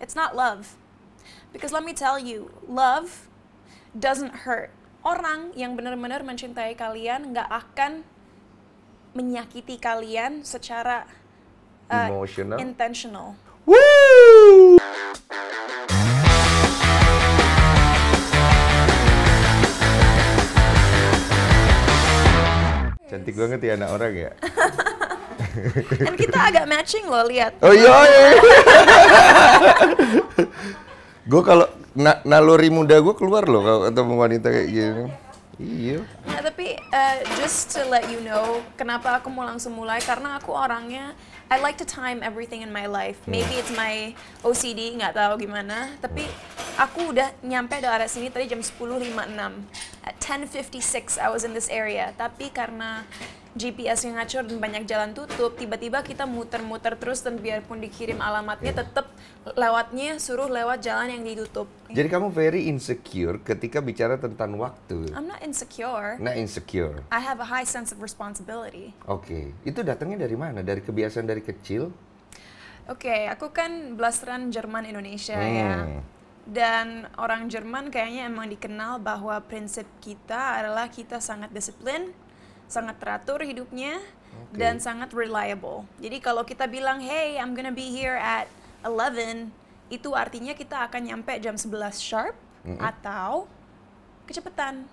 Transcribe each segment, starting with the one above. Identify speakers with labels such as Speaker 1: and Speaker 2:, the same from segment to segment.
Speaker 1: It's not love. Because let me tell you, love doesn't hurt. Orang yang benar-benar mencintai kalian nggak akan menyakiti kalian secara uh, emotional, intentional.
Speaker 2: Woo! Cantik banget ya anak orang ya.
Speaker 1: Dan kita agak matching loh lihat. Oh iya. iya.
Speaker 2: gue kalau na naluri muda gue keluar loh kalau ketemu wanita kayak gini. Iya.
Speaker 1: Nah, tapi uh, just to let you know, kenapa aku mau langsung mulai karena aku orangnya I like to time everything in my life. Hmm. Maybe it's my OCD, nggak tahu gimana. Tapi aku udah nyampe di area sini tadi jam 10.56. At 10.56 I was in this area. Tapi karena GPS yang ngacur dan banyak jalan tutup, tiba-tiba kita muter-muter terus dan biarpun dikirim alamatnya iya. tetap lewatnya suruh lewat jalan yang ditutup.
Speaker 2: Jadi kamu very insecure ketika bicara tentang waktu. I'm
Speaker 1: not insecure. Not
Speaker 2: insecure.
Speaker 1: I have a high sense of responsibility.
Speaker 2: Oke, okay. itu datangnya dari mana? Dari kebiasaan dari kecil?
Speaker 1: Oke, okay, aku kan blasteran Jerman Indonesia ya. hmm. ya dan orang Jerman kayaknya emang dikenal bahwa prinsip kita adalah kita sangat disiplin, sangat teratur hidupnya okay. dan sangat reliable. Jadi kalau kita bilang, hey, I'm gonna be here at 11, itu artinya kita akan nyampe jam 11 sharp mm -hmm. atau kecepatan.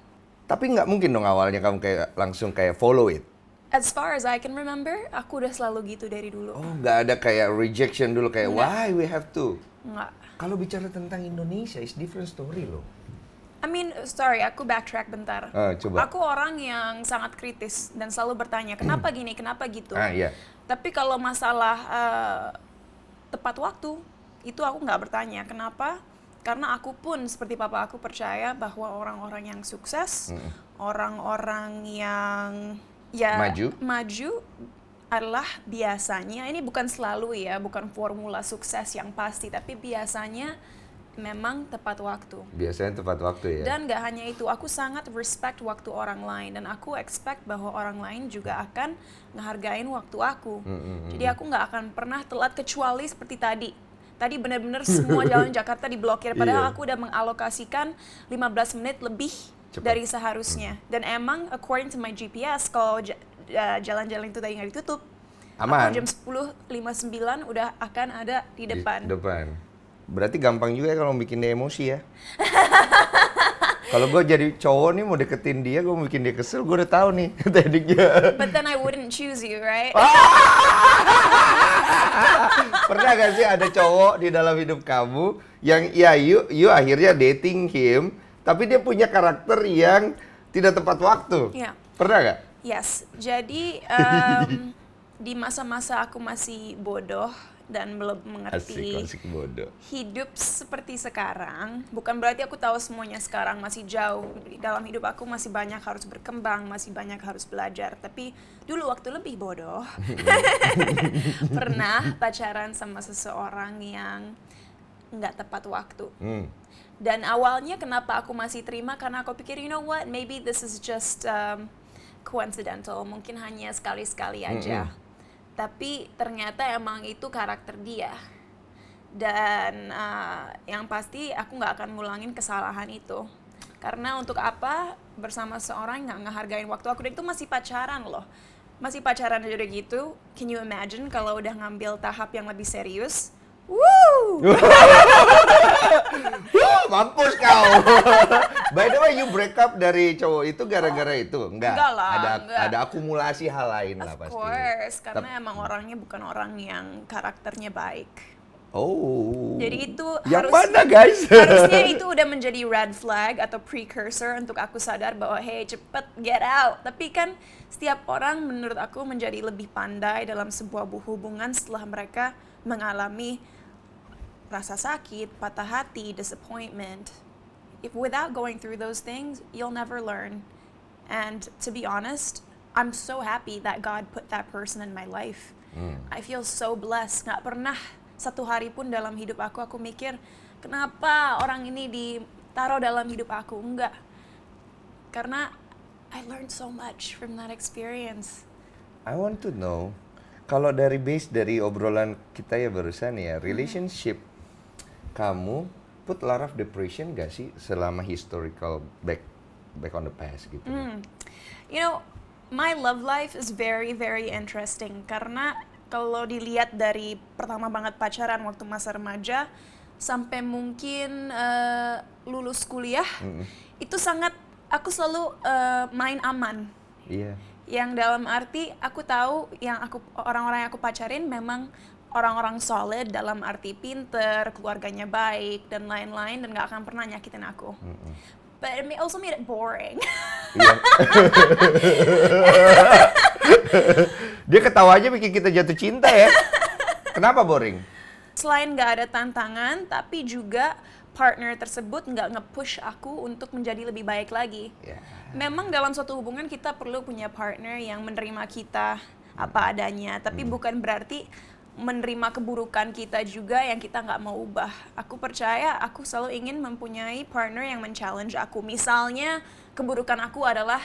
Speaker 2: Tapi nggak mungkin dong awalnya kamu kayak langsung kayak follow it.
Speaker 1: As far as I can remember, aku udah selalu gitu dari dulu. Oh,
Speaker 2: nggak ada kayak rejection dulu kayak nggak. why we have to. Nggak. Kalau bicara tentang Indonesia, is different story loh.
Speaker 1: I mean, sorry, aku backtrack bentar. Uh, coba. Aku orang yang sangat kritis dan selalu bertanya, hmm. kenapa gini, kenapa gitu. Uh, yeah. Iya. Tapi kalau masalah uh, tepat waktu, itu aku nggak bertanya. Kenapa? Karena aku pun seperti papa aku percaya bahwa orang-orang yang sukses, hmm. orang-orang mm. yang ya maju, maju adalah biasanya ini bukan selalu ya, bukan formula sukses yang pasti, tapi biasanya memang tepat waktu.
Speaker 2: Biasanya tepat waktu ya. Dan
Speaker 1: gak hanya itu, aku sangat respect waktu orang lain dan aku expect bahwa orang lain juga akan ngehargain waktu aku. Mm -hmm. Jadi hmm. aku gak akan pernah telat kecuali seperti tadi. Tadi benar-benar semua jalan Jakarta diblokir padahal yeah. aku udah mengalokasikan 15 menit lebih Cepat. dari hmm. seharusnya. Dan emang according to my GPS kalau jalan-jalan itu tadi nggak ditutup, Aman. aku jam 10.59 udah akan ada di depan. Di
Speaker 2: depan Berarti gampang juga ya kalau bikin dia emosi ya. kalau gue jadi cowok nih mau deketin dia, gue bikin dia kesel, gue udah tahu nih tekniknya.
Speaker 1: But then I wouldn't choose you, right? Ah!
Speaker 2: Pernah gak sih ada cowok di dalam hidup kamu yang ya you you akhirnya dating him, tapi dia punya karakter yang tidak tepat waktu. Yeah. Pernah gak?
Speaker 1: Yes. Jadi um, di masa-masa aku masih bodoh, dan belum mengerti asik, asik hidup seperti sekarang. Bukan berarti aku tahu semuanya sekarang masih jauh. Dalam hidup aku masih banyak harus berkembang, masih banyak harus belajar. Tapi dulu waktu lebih bodoh, pernah pacaran sama seseorang yang nggak tepat waktu. Hmm. Dan awalnya kenapa aku masih terima karena aku pikir you know what maybe this is just um, coincidental mungkin hanya sekali-sekali aja. Hmm. hmm tapi ternyata emang itu karakter dia dan uh, yang pasti aku nggak akan ngulangin kesalahan itu karena untuk apa bersama seorang nggak ngehargain waktu aku dan itu masih pacaran loh masih pacaran aja udah gitu can you imagine kalau udah ngambil tahap yang lebih serius Woo!
Speaker 2: Mampus kau. By the way, you break up dari cowok itu gara-gara itu? Enggak. Enggak lah. Ada enggak. ada akumulasi hal lain of lah pasti. Of
Speaker 1: course, karena Tep emang orangnya bukan orang yang karakternya baik.
Speaker 2: Oh. Jadi itu yang harus, mana guys? Harusnya itu
Speaker 1: udah menjadi red flag atau precursor untuk aku sadar bahwa hey cepet get out. Tapi kan setiap orang menurut aku menjadi lebih pandai dalam sebuah hubungan setelah mereka mengalami rasa sakit, patah hati, disappointment, if without going through those things, you'll never learn. And to be honest, I'm so happy that God put that person in my life. Mm. I feel so blessed. Nggak pernah satu hari pun dalam hidup aku aku mikir kenapa orang ini ditaruh dalam hidup aku enggak. Karena I learned so much from that experience.
Speaker 2: I want to know kalau dari base dari obrolan kita ya barusan ya hmm. relationship mm kamu put lot of depression gak sih selama historical back back
Speaker 1: on the past gitu? Mm. You know, my love life is very very interesting karena kalau dilihat dari pertama banget pacaran waktu masa remaja sampai mungkin uh, lulus kuliah mm itu sangat aku selalu uh, main aman. Iya. Yeah. Yang dalam arti aku tahu yang aku orang-orang yang aku pacarin memang orang-orang solid dalam arti pinter, keluarganya baik dan lain-lain dan nggak akan pernah nyakitin aku. Mm -hmm. But it also made it boring.
Speaker 2: Iya. Dia ketawa aja bikin kita jatuh cinta ya. Kenapa boring?
Speaker 1: Selain nggak ada tantangan, tapi juga partner tersebut nggak nge-push aku untuk menjadi lebih baik lagi. Yeah. Memang dalam suatu hubungan kita perlu punya partner yang menerima kita apa adanya, tapi hmm. bukan berarti menerima keburukan kita juga yang kita nggak mau ubah. Aku percaya aku selalu ingin mempunyai partner yang men-challenge aku. Misalnya keburukan aku adalah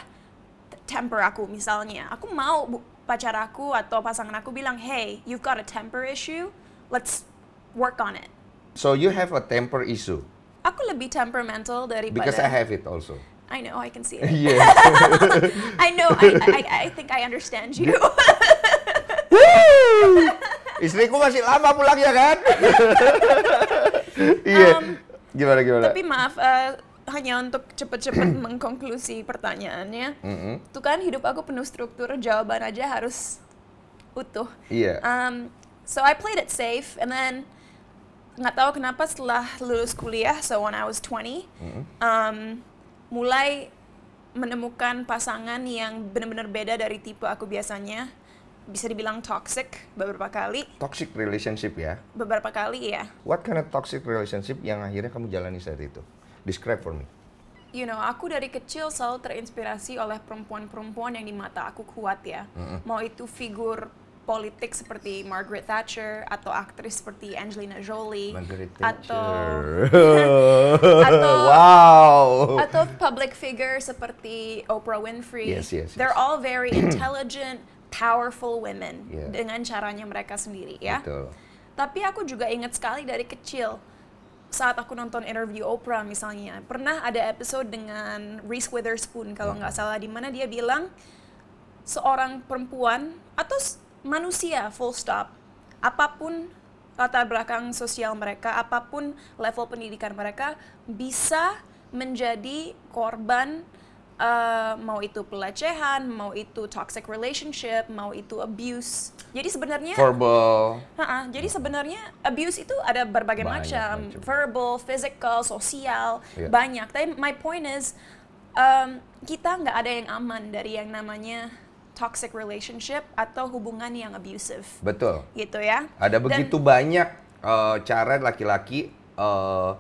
Speaker 1: temper aku misalnya. Aku mau pacar aku atau pasangan aku bilang, hey, you've got a temper issue, let's work on it.
Speaker 2: So you have a temper issue?
Speaker 1: Aku lebih temperamental daripada... Because I have it also. I know, I can see it. Yes. I know, I, I, I think I understand you.
Speaker 2: Istriku masih lama pulang ya kan? Iya. um, gimana gimana? Tapi
Speaker 1: maaf, uh, hanya untuk cepet-cepet mengkonklusi pertanyaannya, mm -hmm. Tuh kan hidup aku penuh struktur, jawaban aja harus utuh. Iya. Yeah. Um, so I played it safe, and then nggak tahu kenapa setelah lulus kuliah, so when I was 20, mm -hmm. um, mulai menemukan pasangan yang benar-benar beda dari tipe aku biasanya bisa dibilang toxic beberapa kali.
Speaker 2: Toxic relationship ya?
Speaker 1: Beberapa kali ya.
Speaker 2: What kind of toxic relationship yang akhirnya kamu jalani saat itu? Describe for me.
Speaker 1: You know, aku dari kecil selalu terinspirasi oleh perempuan-perempuan yang di mata aku kuat ya. Mm -hmm. Mau itu figur politik seperti Margaret Thatcher atau aktris seperti Angelina Jolie Margaret atau
Speaker 2: atau wow atau
Speaker 1: public figure seperti Oprah Winfrey. Yes, yes, yes. They're all very intelligent, powerful women yeah. dengan caranya mereka sendiri ya. Betul. Tapi aku juga ingat sekali dari kecil saat aku nonton interview Oprah misalnya, pernah ada episode dengan Reese Witherspoon kalau nggak salah di mana dia bilang seorang perempuan atau manusia full stop apapun latar belakang sosial mereka, apapun level pendidikan mereka bisa menjadi korban Uh, mau itu pelecehan, mau itu toxic relationship, mau itu abuse. Jadi sebenarnya
Speaker 2: verbal.
Speaker 1: Uh -uh, jadi sebenarnya abuse itu ada berbagai banyak, macam, macam, verbal, physical, sosial, yeah. banyak. Tapi my point is um, kita nggak ada yang aman dari yang namanya toxic relationship atau hubungan yang abusive. Betul. Gitu ya. Ada begitu Dan,
Speaker 2: banyak uh, cara laki-laki uh,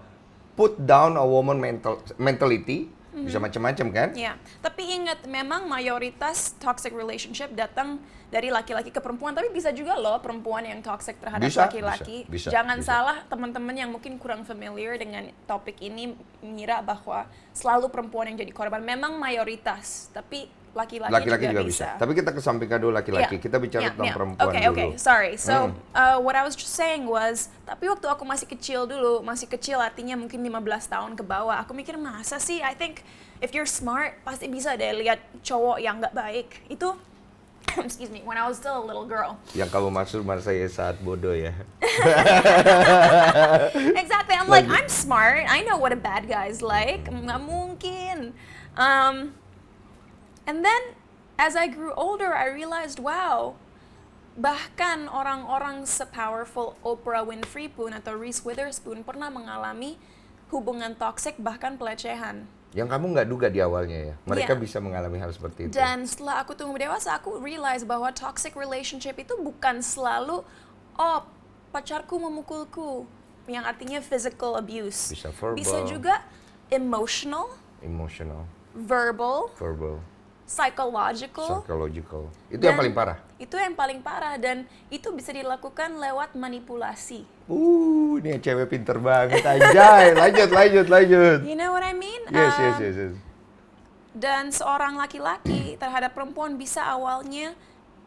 Speaker 2: put down a woman mental mentality hmm Bisa macam-macam kan?
Speaker 1: Iya. Tapi ingat memang mayoritas toxic relationship datang dari laki-laki ke perempuan, tapi bisa juga loh perempuan yang toxic terhadap laki-laki. Jangan bisa. salah teman-teman yang mungkin kurang familiar dengan topik ini mengira bahwa selalu perempuan yang jadi korban. Memang mayoritas, tapi laki-laki, laki-laki juga, bisa. bisa.
Speaker 2: Tapi kita kesampingkan dulu laki-laki. Yeah. Kita bicara yeah, tentang yeah. perempuan okay, dulu. Oke, okay. oke. Sorry. So, mm.
Speaker 1: uh, what I was just saying was, tapi waktu aku masih kecil dulu, masih kecil artinya mungkin 15 tahun ke bawah, aku mikir masa sih I think if you're smart pasti bisa deh lihat cowok yang nggak baik. Itu excuse me, when I was still a little girl.
Speaker 2: Yang kamu maksud masa ya saat bodoh ya.
Speaker 1: exactly. I'm like, like I'm smart. I know what a bad guy is like. Nggak mungkin. Um, And then as I grew older, I realized, wow, bahkan orang-orang sepowerful Oprah Winfrey pun atau Reese Witherspoon pernah mengalami hubungan toksik bahkan pelecehan.
Speaker 2: Yang kamu nggak duga di awalnya ya, mereka yeah. bisa mengalami hal seperti itu. Dan
Speaker 1: setelah aku tumbuh dewasa, aku realize bahwa toxic relationship itu bukan selalu, oh pacarku memukulku, yang artinya physical abuse. Bisa verbal. Bisa juga emotional.
Speaker 2: Emotional.
Speaker 1: Verbal. Verbal psychological.
Speaker 2: Psychological. Itu yang paling parah.
Speaker 1: Itu yang paling parah dan itu bisa dilakukan lewat manipulasi.
Speaker 2: Uh, ini cewek pinter banget aja. lanjut, lanjut, lanjut. You
Speaker 1: know what I mean? Yes, yes, um, yes, yes. Dan seorang laki-laki terhadap perempuan bisa awalnya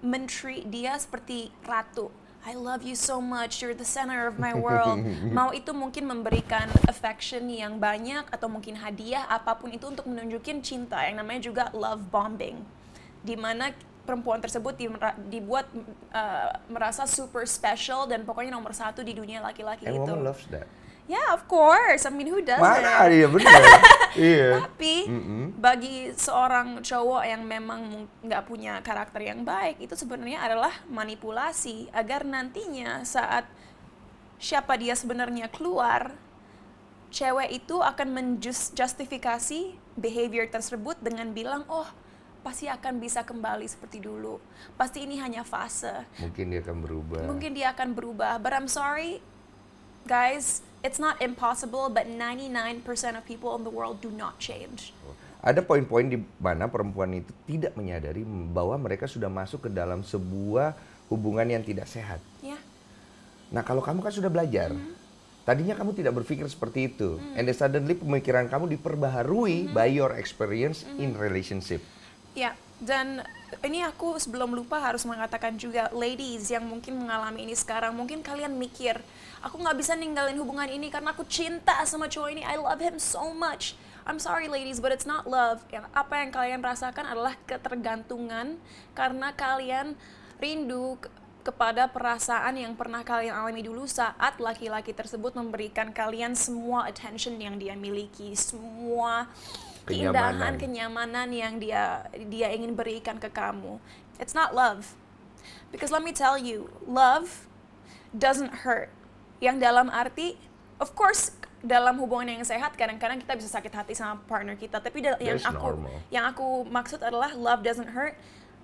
Speaker 1: mentreat dia seperti ratu. I love you so much, you're the center of my world. Mau itu mungkin memberikan affection yang banyak atau mungkin hadiah apapun itu untuk menunjukkan cinta yang namanya juga love bombing. Di mana perempuan tersebut dibuat uh, merasa super special dan pokoknya nomor satu di dunia laki-laki itu. loves that. Yeah, of course. I mean, who doesn't? Mana? Iya benar.
Speaker 2: iya. Tapi mm-hmm.
Speaker 1: bagi seorang cowok yang memang nggak punya karakter yang baik, itu sebenarnya adalah manipulasi agar nantinya saat siapa dia sebenarnya keluar, cewek itu akan menjustifikasi behavior tersebut dengan bilang, oh pasti akan bisa kembali seperti dulu. Pasti ini hanya fase.
Speaker 2: Mungkin dia akan berubah. Mungkin
Speaker 1: dia akan berubah. But I'm sorry, guys, it's not impossible, but 99% of people in the world do not change.
Speaker 2: Ada poin-poin di mana perempuan itu tidak menyadari bahwa mereka sudah masuk ke dalam sebuah hubungan yang tidak sehat. Yeah. Nah, kalau kamu kan sudah belajar, mm -hmm. tadinya kamu tidak berpikir seperti itu, mm and then suddenly pemikiran kamu diperbaharui mm -hmm. by your experience mm -hmm. in mm-hmm. relationship.
Speaker 1: Ya, dan ini aku sebelum lupa harus mengatakan juga ladies yang mungkin mengalami ini sekarang mungkin kalian mikir aku nggak bisa ninggalin hubungan ini karena aku cinta sama cowok ini I love him so much I'm sorry ladies but it's not love yang apa yang kalian rasakan adalah ketergantungan karena kalian rindu kepada perasaan yang pernah kalian alami dulu saat laki-laki tersebut memberikan kalian semua attention yang dia miliki semua
Speaker 2: keindahan,
Speaker 1: kenyamanan. yang dia dia ingin berikan ke kamu. It's not love. Because let me tell you, love doesn't hurt. Yang dalam arti, of course, dalam hubungan yang sehat kadang-kadang kita bisa sakit hati sama partner kita. Tapi yang aku yang aku maksud adalah love doesn't hurt.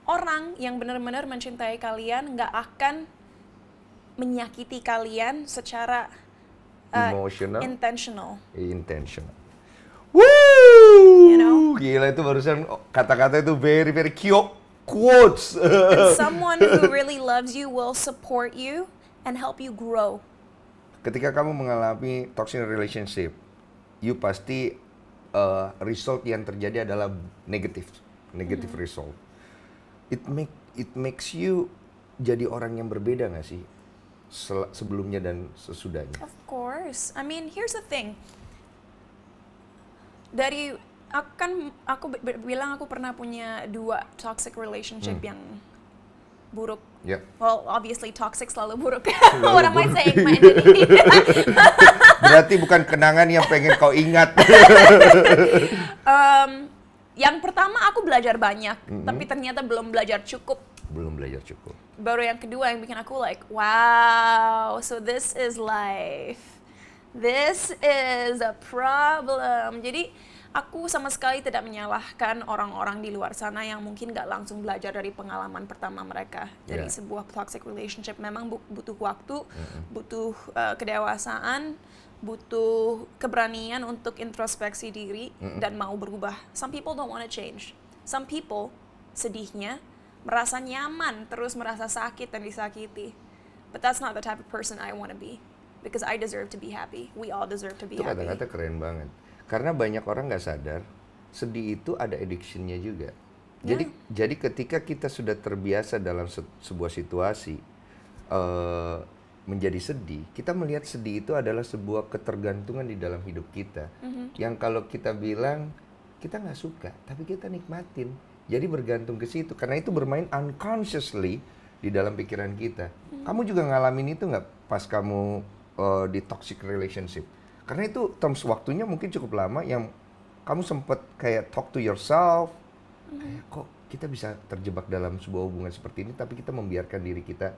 Speaker 1: Orang yang benar-benar mencintai kalian nggak akan menyakiti kalian secara uh, emotional, intentional.
Speaker 2: Intentional. You know? Gila itu barusan kata-kata itu very very cute quotes.
Speaker 1: someone who really loves you will support you and help you grow.
Speaker 2: Ketika kamu mengalami toxic relationship, you pasti uh, result yang terjadi adalah negatif, negative mm -hmm. result. It make it makes you jadi orang yang berbeda nggak sih Sel sebelumnya dan sesudahnya? Of
Speaker 1: course. I mean, here's the thing dari akan aku kan, bilang aku pernah punya dua toxic relationship hmm. yang buruk. Yeah. Well, obviously toxic selalu buruk. Selalu What am buruk. I saying? My Berarti
Speaker 2: bukan kenangan yang pengen kau ingat.
Speaker 1: um, yang pertama aku belajar banyak, mm -hmm. tapi ternyata belum belajar cukup.
Speaker 2: Belum belajar cukup.
Speaker 1: Baru yang kedua yang bikin aku like, wow, so this is life This is a problem. Jadi aku sama sekali tidak menyalahkan orang-orang di luar sana yang mungkin gak langsung belajar dari pengalaman pertama mereka yeah. sebuah toxic relationship. Memang butuh waktu, mm-hmm. butuh uh, kedewasaan, butuh keberanian untuk introspeksi diri mm-hmm. dan mau berubah. Some people don't want to change. Some people sedihnya merasa nyaman terus merasa sakit dan disakiti. But that's not the type of person I want to be because I deserve to be happy. We all deserve to be itu happy. kata-kata
Speaker 2: keren banget. Karena banyak orang nggak sadar sedih itu ada addictionnya juga. Yeah. Jadi jadi ketika kita sudah terbiasa dalam se sebuah situasi uh, menjadi sedih, kita melihat sedih itu adalah sebuah ketergantungan di dalam hidup kita. Mm -hmm. Yang kalau kita bilang kita nggak suka, tapi kita nikmatin. Jadi bergantung ke situ karena itu bermain unconsciously di dalam pikiran kita. Mm -hmm. Kamu juga ngalamin itu nggak pas kamu uh, di toxic relationship karena itu terms waktunya mungkin cukup lama yang kamu sempat kayak talk to yourself kayak kok kita bisa terjebak dalam sebuah hubungan seperti ini tapi kita membiarkan diri kita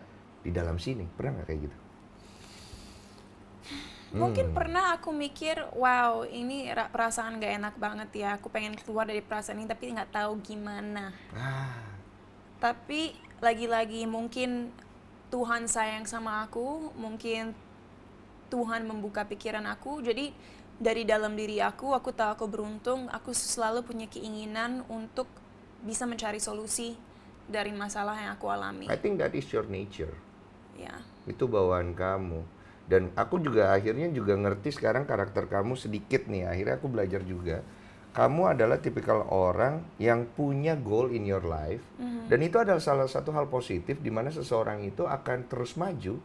Speaker 2: di dalam sini pernah nggak kayak gitu mungkin hmm.
Speaker 1: pernah aku mikir wow ini perasaan gak enak banget ya aku pengen keluar dari perasaan ini tapi nggak tahu gimana ah. tapi lagi-lagi mungkin Tuhan sayang sama aku mungkin Tuhan membuka pikiran aku. Jadi dari dalam diri aku, aku tahu aku beruntung, aku selalu punya keinginan untuk bisa mencari solusi dari masalah yang aku alami. I
Speaker 2: think that is your nature. Ya. Yeah. Itu bawaan kamu. Dan aku juga akhirnya juga ngerti sekarang karakter kamu sedikit nih. Akhirnya aku belajar juga. Kamu adalah tipikal orang yang punya goal in your life. Mm -hmm. Dan itu adalah salah satu hal positif di mana seseorang itu akan terus maju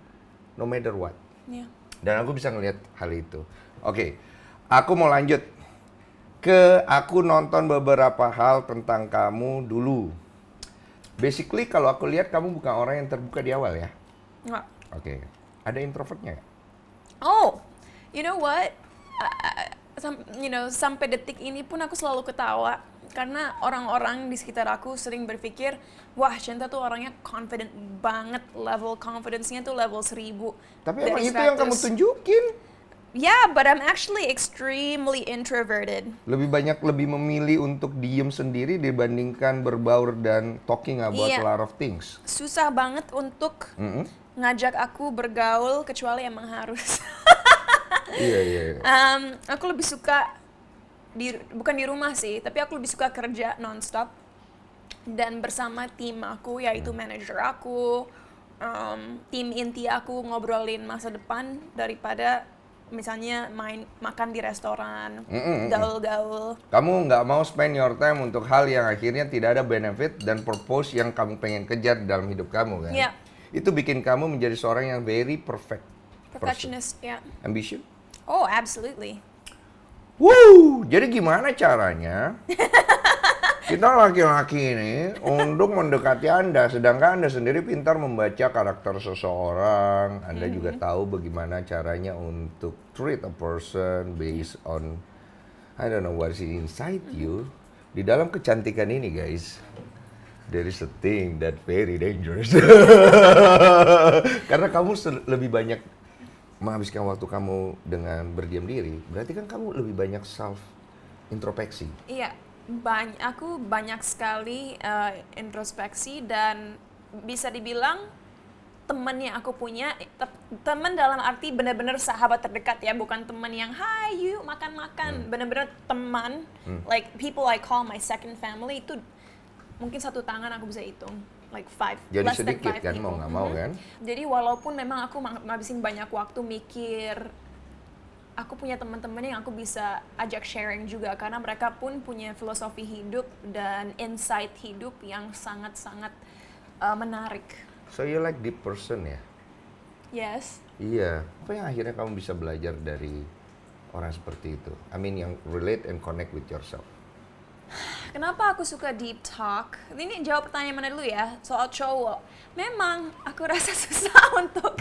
Speaker 2: no matter what. Yeah. Dan aku bisa ngelihat hal itu. Oke, okay. aku mau lanjut ke aku nonton beberapa hal tentang kamu dulu. Basically kalau aku lihat kamu bukan orang yang terbuka di awal ya? Enggak. Oke. Okay. Ada introvertnya gak?
Speaker 1: Oh, you know what? Uh, some, you know sampai detik ini pun aku selalu ketawa karena orang-orang di sekitar aku sering berpikir, wah Cinta tuh orangnya confident banget, level confidence-nya tuh level seribu Tapi emang itu yang kamu tunjukin. Yeah, but I'm actually extremely introverted.
Speaker 2: Lebih banyak lebih memilih untuk diem sendiri dibandingkan berbaur dan talking about yeah. a lot of things.
Speaker 1: Susah banget untuk mm -hmm. ngajak aku bergaul kecuali emang harus. Iya, iya. iya. Um, aku lebih suka di bukan di rumah sih tapi aku lebih suka kerja nonstop dan bersama tim aku yaitu hmm. manajer aku um, tim inti aku ngobrolin masa depan daripada misalnya main makan di restoran, gaul-gaul. Mm
Speaker 2: -mm. Kamu nggak mau spend your time untuk hal yang akhirnya tidak ada benefit dan purpose yang kamu pengen kejar dalam hidup kamu kan? Yeah. Itu bikin kamu menjadi seorang yang very perfect.
Speaker 1: Perfectionist, ya. Yeah. Ambition? Oh, absolutely.
Speaker 2: Wuh, jadi gimana caranya? Kita laki-laki ini untuk mendekati Anda, sedangkan Anda sendiri pintar membaca karakter seseorang. Anda mm -hmm. juga tahu bagaimana caranya untuk treat a person based on I don't know what's inside you. Di dalam kecantikan ini, guys, there is a thing that very dangerous. Karena kamu lebih banyak menghabiskan waktu kamu dengan berdiam diri, berarti kan kamu lebih banyak self introspeksi.
Speaker 1: Iya, banyak aku banyak sekali uh, introspeksi dan bisa dibilang temen yang aku punya teman dalam arti benar-benar sahabat terdekat ya bukan teman yang hai you makan-makan hmm. benar benar teman hmm. like people I call my second family itu mungkin satu tangan aku bisa hitung like five. Jadi less sedikit than five kan people. mau nggak mau hmm. kan? Jadi walaupun memang aku ngabisin banyak waktu mikir, aku punya teman-teman yang aku bisa ajak sharing juga karena mereka pun punya filosofi hidup dan insight hidup yang sangat-sangat uh, menarik.
Speaker 2: So you like deep person ya? Yes. Iya. Apa yang akhirnya kamu bisa belajar dari orang seperti itu? I mean yang relate and connect with yourself.
Speaker 1: Kenapa aku suka deep talk? Ini jawab pertanyaan mana dulu ya, soal cowok. Memang aku rasa susah untuk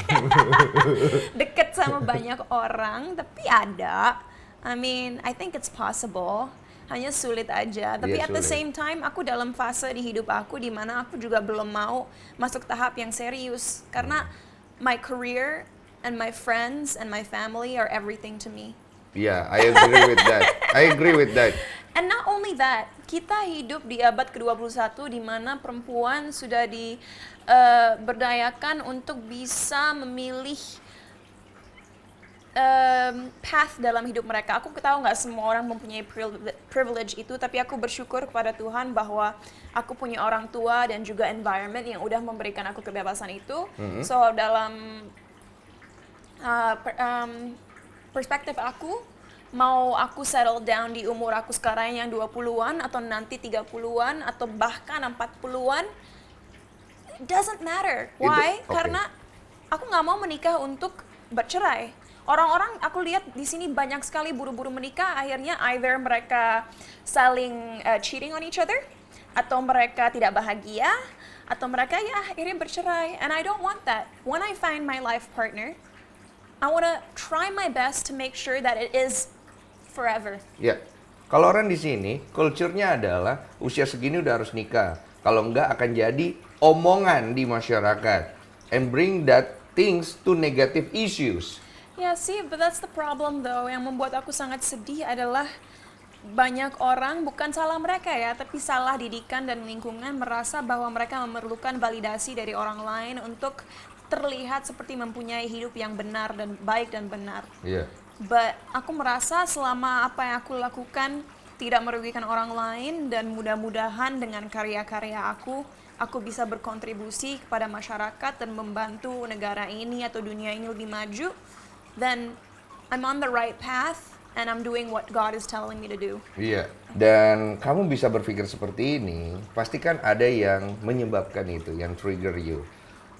Speaker 1: deket sama banyak orang, tapi ada. I mean, I think it's possible. Hanya sulit aja. Tapi yeah, at the same time, aku dalam fase di hidup aku di mana aku juga belum mau masuk tahap yang serius. Karena hmm. my career and my friends and my family are everything to me.
Speaker 2: Yeah, I agree with that. I agree with that.
Speaker 1: And not only that, kita hidup di abad ke-21 di mana perempuan sudah diberdayakan eh, uh, untuk bisa memilih um, path dalam hidup mereka. Aku tahu nggak semua orang mempunyai privilege itu, tapi aku bersyukur kepada Tuhan bahwa aku punya orang tua dan juga environment yang udah memberikan aku kebebasan itu. Mm -hmm. So dalam uh, per, um, perspektif aku, mau aku settle down di umur aku sekarang yang 20-an atau nanti 30-an atau bahkan 40-an doesn't matter. Why? The, okay. Karena aku nggak mau menikah untuk bercerai. Orang-orang aku lihat di sini banyak sekali buru-buru menikah akhirnya either mereka saling uh, cheating on each other atau mereka tidak bahagia atau mereka ya akhirnya bercerai and I don't want that. When I find my life partner, I want to try my best to make sure that it is forever.
Speaker 2: Ya. Kalau orang di sini, culture-nya adalah usia segini udah harus nikah. Kalau enggak akan jadi omongan di masyarakat. And bring that things to negative issues.
Speaker 1: Ya sih, but that's the problem though. Yang membuat aku sangat sedih adalah banyak orang bukan salah mereka ya, tapi salah didikan dan lingkungan merasa bahwa mereka memerlukan validasi dari orang lain untuk terlihat seperti mempunyai hidup yang benar dan baik dan benar. Iya. Yeah but aku merasa selama apa yang aku lakukan tidak merugikan orang lain dan mudah-mudahan dengan karya-karya aku aku bisa berkontribusi kepada masyarakat dan membantu negara ini atau dunia ini lebih maju then I'm on the right path and I'm doing what God is telling me to do.
Speaker 2: Iya. Dan kamu bisa berpikir seperti ini, pastikan ada yang menyebabkan itu, yang trigger you.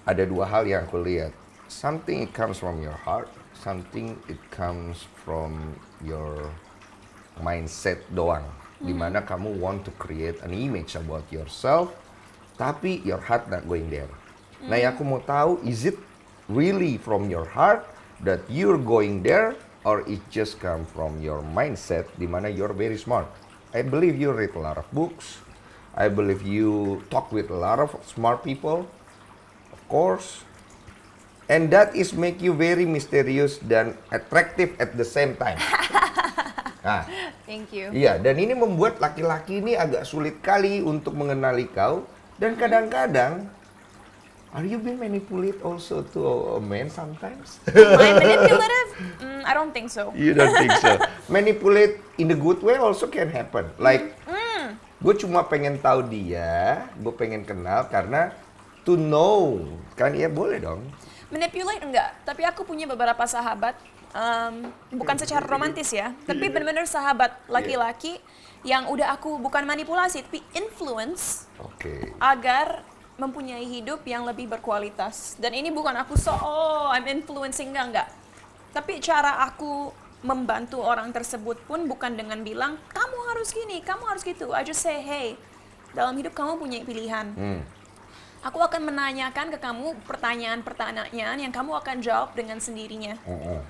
Speaker 2: Ada dua hal yang aku lihat. Something comes from your heart something it comes from your mindset doang hmm. dimana kamu want to create an image about yourself tapi your heart not going there hmm. nah aku mau tahu is it really from your heart that you're going there or it just come from your mindset dimana you're very smart I believe you read a lot of books I believe you talk with a lot of smart people of course And that is make you very mysterious dan attractive at the same time. nah, Thank you. Iya, dan ini membuat laki-laki ini agak sulit kali untuk mengenali kau. Dan kadang-kadang, are you being manipulated also to a man sometimes? Manipulated?
Speaker 1: manipulative? Mm, I don't think so. You don't think so.
Speaker 2: Manipulate in the good way also can happen. Like, mm. gue cuma pengen tahu dia, gue pengen kenal karena to know. Kan ya boleh dong
Speaker 1: manipulate enggak tapi aku punya beberapa sahabat um, bukan secara gitu. romantis ya iya, tapi iya. benar-benar sahabat iya. laki-laki yang udah aku bukan manipulasi tapi influence okay. agar mempunyai hidup yang lebih berkualitas dan ini bukan aku so oh I'm influencing enggak enggak tapi cara aku membantu orang tersebut pun bukan dengan bilang kamu harus gini, kamu harus gitu. I just say hey, dalam hidup kamu punya pilihan. Hmm. Aku akan menanyakan ke kamu pertanyaan-pertanyaan yang kamu akan jawab dengan sendirinya. Uh -uh.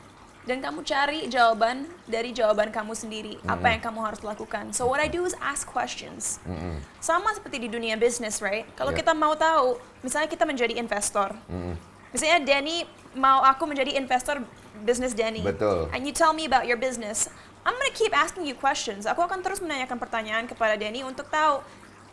Speaker 1: Dan kamu cari jawaban dari jawaban kamu sendiri. Mm -hmm. Apa yang kamu harus lakukan? So what I do is ask questions. Mm -hmm. Sama seperti di dunia bisnis, right? Kalau yeah. kita mau tahu, misalnya kita menjadi investor. Mm -hmm. Misalnya Danny mau aku menjadi investor bisnis Danny. Betul. And you tell me about your business. I'm gonna keep asking you questions. Aku akan terus menanyakan pertanyaan kepada Danny untuk tahu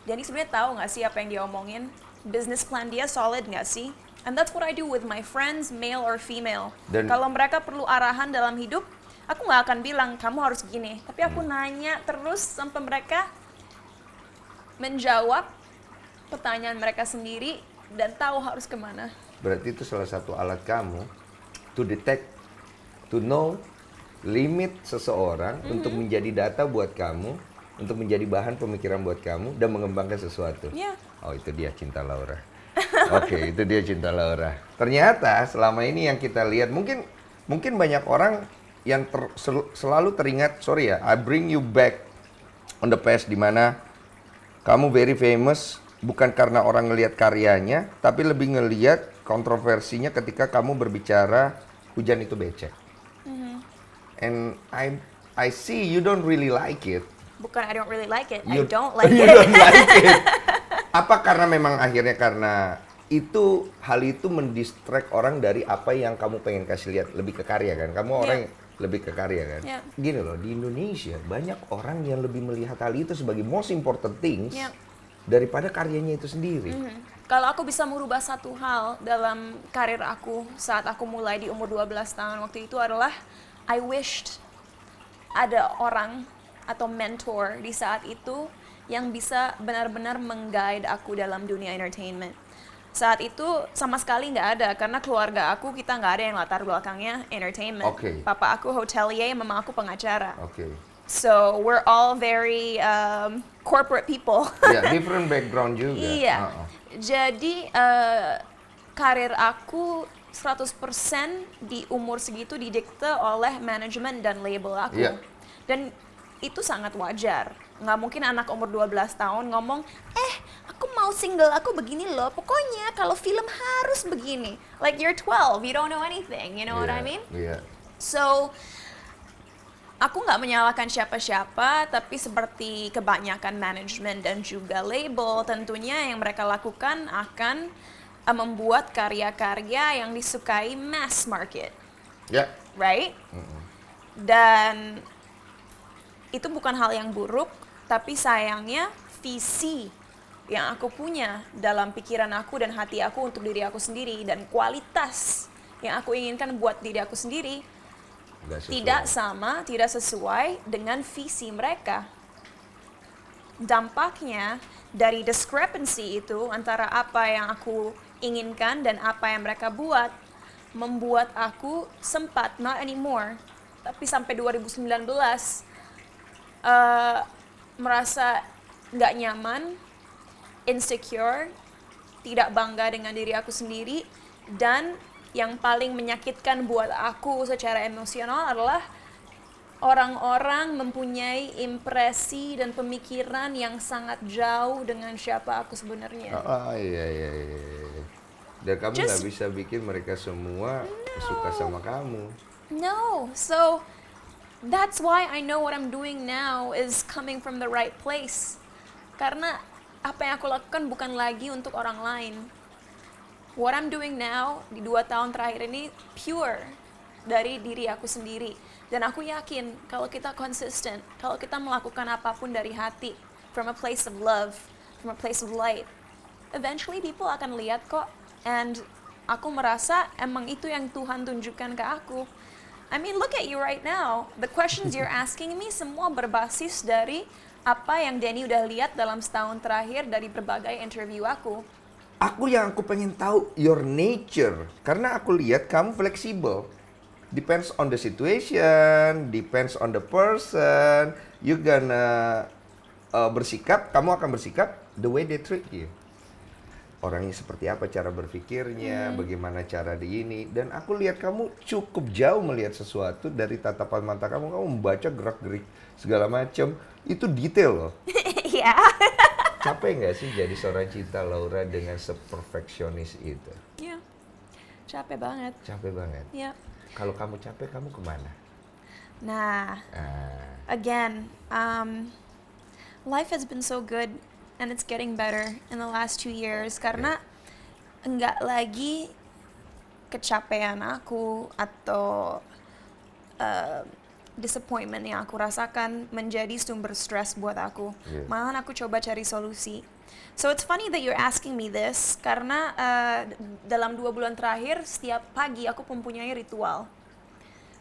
Speaker 1: Danny sebenarnya tahu nggak sih apa yang dia omongin? business plan dia solid nggak sih? And that's what I do with my friends, male or female. Dan, Kalau mereka perlu arahan dalam hidup, aku nggak akan bilang kamu harus gini. Tapi aku hmm. nanya terus sampai mereka menjawab pertanyaan mereka sendiri dan tahu harus kemana.
Speaker 2: Berarti itu salah satu alat kamu to detect, to know limit seseorang mm -hmm. untuk mm-hmm. menjadi data buat kamu untuk menjadi bahan pemikiran buat kamu dan mengembangkan sesuatu. Yeah. Oh itu dia cinta Laura. Oke okay, itu dia cinta Laura. Ternyata selama ini yang kita lihat mungkin mungkin banyak orang yang ter, sel, selalu teringat sorry ya I bring you back on the past di mana kamu very famous bukan karena orang ngelihat karyanya tapi lebih ngelihat kontroversinya ketika kamu berbicara hujan itu becek. Mm -hmm. And I I see you don't really like it
Speaker 1: bukan I don't really like it. You, I don't like you it. Don't like
Speaker 2: it. Apa karena memang akhirnya karena itu hal itu mendistract orang dari apa yang kamu pengen kasih lihat lebih ke karya kan kamu ya. orang yeah. lebih ke karya kan yeah. gini loh di Indonesia banyak orang yang lebih melihat hal itu sebagai most important things yeah. daripada karyanya itu sendiri mm
Speaker 1: -hmm. kalau aku bisa merubah satu hal dalam karir aku saat aku mulai di umur 12 tahun waktu itu adalah I wished ada orang atau mentor di saat itu yang bisa benar-benar mengguide aku dalam dunia entertainment. Saat itu sama sekali nggak ada karena keluarga aku kita nggak ada yang latar belakangnya entertainment. Okay. Papa aku hotelier, mama aku pengacara. Okay. So we're all very um, corporate people. yeah,
Speaker 2: different background juga. Iya. Uh -uh.
Speaker 1: Jadi uh, karir aku 100% di umur segitu didikte oleh manajemen dan label aku. Yeah. Dan itu sangat wajar. Nggak mungkin anak umur 12 tahun ngomong, eh aku mau single, aku begini loh, pokoknya kalau film harus begini. Like you're 12, you don't know anything, you know yeah, what I iya, mean? Yeah. So, aku nggak menyalahkan siapa-siapa, tapi seperti kebanyakan manajemen dan juga label, tentunya yang mereka lakukan akan eh, membuat karya-karya yang disukai mass market. Yeah. Right? Mm -hmm. Dan itu bukan hal yang buruk, tapi sayangnya visi yang aku punya dalam pikiran aku dan hati aku untuk diri aku sendiri dan kualitas yang aku inginkan buat diri aku sendiri tidak, sama, tidak sesuai dengan visi mereka. Dampaknya dari discrepancy itu antara apa yang aku inginkan dan apa yang mereka buat membuat aku sempat not anymore tapi sampai 2019 Eh, merasa nggak nyaman, insecure, tidak bangga dengan diri aku sendiri, dan yang paling menyakitkan buat aku secara emosional adalah orang-orang mempunyai impresi dan pemikiran yang sangat jauh dengan siapa aku sebenarnya. Oh,
Speaker 2: oh iya iya iya. Dan kamu nggak bisa bikin mereka semua no. suka sama kamu.
Speaker 1: No, so That's why I know what I'm doing now is coming from the right place. Karena apa yang aku lakukan bukan lagi untuk orang lain. What I'm doing now di dua tahun terakhir ini pure dari diri aku sendiri. Dan aku yakin kalau kita konsisten, kalau kita melakukan apapun dari hati, from a place of love, from a place of light, eventually people akan lihat kok. And aku merasa emang itu yang Tuhan tunjukkan ke aku. I mean, look at you right now. The questions you're asking me semua berbasis dari apa yang Denny udah lihat dalam setahun terakhir dari berbagai interview aku.
Speaker 2: Aku yang aku pengen tahu your nature karena aku lihat kamu fleksibel. Depends on the situation, depends on the person. You gonna uh, bersikap, kamu akan bersikap the way they treat you orangnya seperti apa cara berpikirnya, hmm. bagaimana cara di ini. Dan aku lihat kamu cukup jauh melihat sesuatu dari tatapan mata kamu, kamu membaca gerak-gerik segala macam. Itu detail loh. Iya. Capek nggak sih jadi seorang cinta Laura dengan seperfeksionis itu?
Speaker 1: Iya. Capek banget. Capek banget. Iya.
Speaker 2: Kalau kamu capek, kamu kemana?
Speaker 1: Nah, ah. again, um, life has been so good and it's getting better in the last two years karena yeah. nggak lagi kecapean aku atau uh, disappointment yang aku rasakan menjadi sumber stres buat aku. Yeah. Malahan aku coba cari solusi. So it's funny that you're asking me this karena uh, dalam dua bulan terakhir setiap pagi aku mempunyai ritual.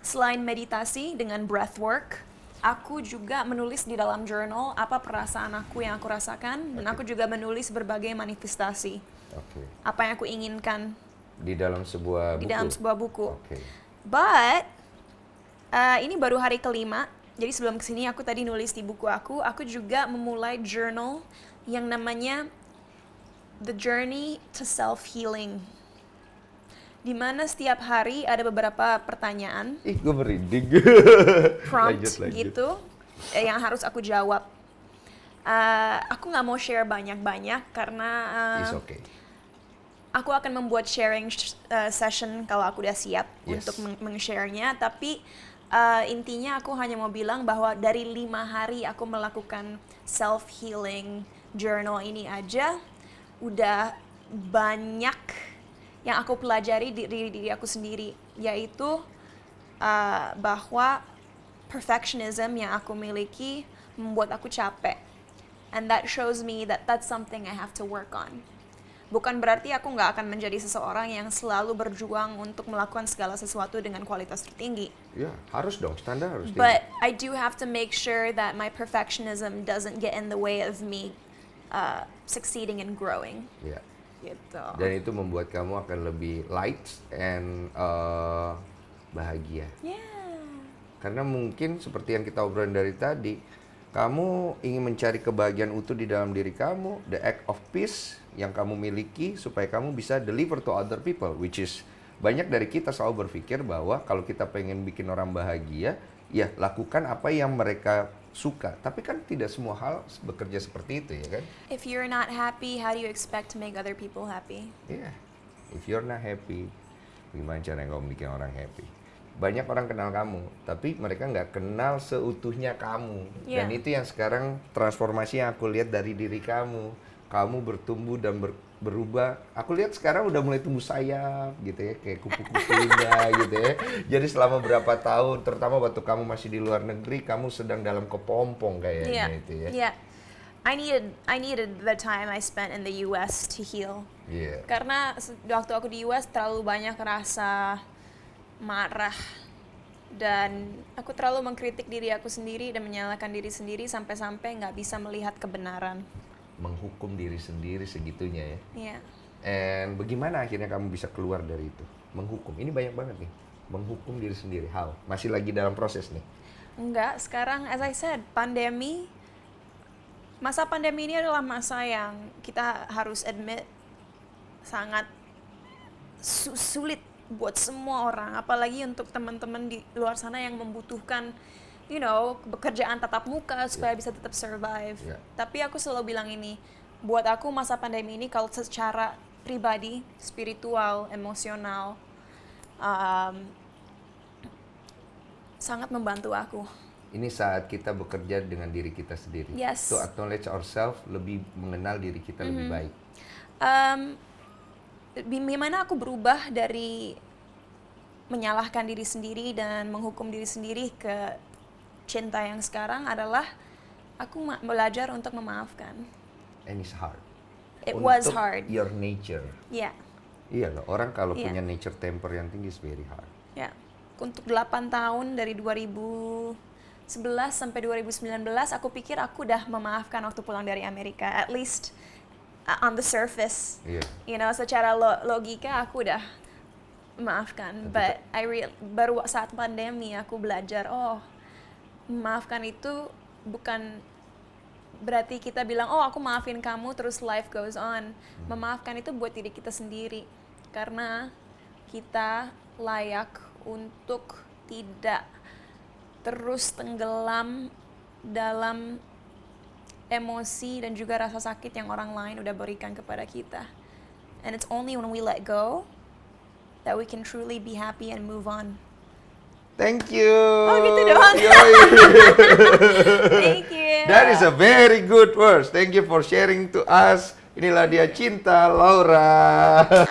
Speaker 1: Selain meditasi dengan breathwork, aku juga menulis di dalam journal apa perasaan aku yang aku rasakan okay. dan aku juga menulis berbagai manifestasi. Okay. Apa yang aku inginkan di dalam sebuah buku. Di dalam sebuah buku. Okay. But uh, ini baru hari kelima. Jadi sebelum kesini aku tadi nulis di buku aku, aku juga memulai journal yang namanya The Journey to Self Healing di mana setiap hari ada beberapa pertanyaan.
Speaker 2: Ih, gue merinding. prompt lanjut, lanjut. gitu
Speaker 1: eh, yang harus aku jawab. Uh, aku nggak mau share banyak-banyak karena uh, It's okay. aku akan membuat sharing uh, session kalau aku udah siap yes. untuk meng-share-nya. Tapi uh, intinya aku hanya mau bilang bahwa dari lima hari aku melakukan self healing journal ini aja udah banyak yang aku pelajari di diri, diri aku sendiri yaitu uh, bahwa perfectionism yang aku miliki membuat aku capek and that shows me that that's something I have to work on bukan berarti aku nggak akan menjadi seseorang yang selalu berjuang untuk melakukan segala sesuatu dengan kualitas tertinggi.
Speaker 2: Ya, yeah, harus dong, standar harus tinggi. But
Speaker 1: I do have to make sure that my perfectionism doesn't get in the way of me uh, succeeding and growing. Yeah. Gitu. Dan
Speaker 2: itu membuat kamu akan lebih light and uh, bahagia. Yeah. Karena mungkin seperti yang kita obrolin dari tadi, kamu ingin mencari kebahagiaan utuh di dalam diri kamu, the act of peace yang kamu miliki supaya kamu bisa deliver to other people, which is banyak dari kita selalu berpikir bahwa kalau kita pengen bikin orang bahagia, ya lakukan apa yang mereka suka. Tapi kan tidak semua hal bekerja seperti itu ya kan?
Speaker 1: If you're not happy, how do you expect to make other people happy?
Speaker 2: Yeah. If you're not happy, gimana cara kamu bikin orang happy? Banyak orang kenal kamu, tapi mereka nggak kenal seutuhnya kamu. Yeah. Dan itu yang sekarang transformasi yang aku lihat dari diri kamu. Kamu bertumbuh dan ber berubah. Aku lihat sekarang udah mulai tumbuh sayap gitu ya, kayak kupu-kupu indah gitu ya. Jadi selama berapa tahun, terutama waktu kamu masih di luar negeri, kamu sedang dalam kepompong kayaknya yeah. itu ya. Yeah.
Speaker 1: I needed I needed the time I spent in the US to heal. Yeah. Karena waktu aku di US terlalu banyak rasa marah dan aku terlalu mengkritik diri aku sendiri dan menyalahkan diri sendiri sampai-sampai nggak bisa melihat kebenaran
Speaker 2: menghukum diri sendiri segitunya ya. Iya. And bagaimana akhirnya kamu bisa keluar dari itu? Menghukum. Ini banyak banget nih. Menghukum diri sendiri. Hal. Masih lagi dalam proses nih.
Speaker 1: Enggak, sekarang as I said, pandemi masa pandemi ini adalah masa yang kita harus admit sangat su sulit buat semua orang, apalagi untuk teman-teman di luar sana yang membutuhkan you know pekerjaan tatap muka supaya yeah. bisa tetap survive. Yeah. Tapi aku selalu bilang ini, buat aku masa pandemi ini kalau secara pribadi, spiritual, emosional, um, sangat membantu aku.
Speaker 2: Ini saat kita bekerja dengan diri kita sendiri. Yes. To acknowledge ourselves, lebih mengenal diri kita mm -hmm. lebih mm-hmm. baik.
Speaker 1: Um, gimana aku berubah dari menyalahkan diri sendiri dan menghukum diri sendiri ke cinta yang sekarang adalah aku belajar untuk memaafkan. And it's hard. It untuk was hard. Your nature. Yeah.
Speaker 2: Iya loh, orang kalau yeah. punya nature temper yang tinggi is very hard.
Speaker 1: Ya. Yeah. Untuk 8 tahun dari 2011 sampai 2019 aku pikir aku udah memaafkan waktu pulang dari Amerika at least uh, on the surface yeah. you know secara lo logika aku udah memaafkan, but I real baru saat pandemi aku belajar oh memaafkan itu bukan berarti kita bilang oh aku maafin kamu terus life goes on hmm. memaafkan itu buat diri kita sendiri karena kita layak untuk tidak terus tenggelam dalam emosi dan juga rasa sakit yang orang lain udah berikan kepada kita and it's only when we let go that we can truly be happy and move on
Speaker 2: Thank you. Oh gitu doang. Thank you. That is a very good words. Thank you for sharing to us. Inilah dia cinta Laura.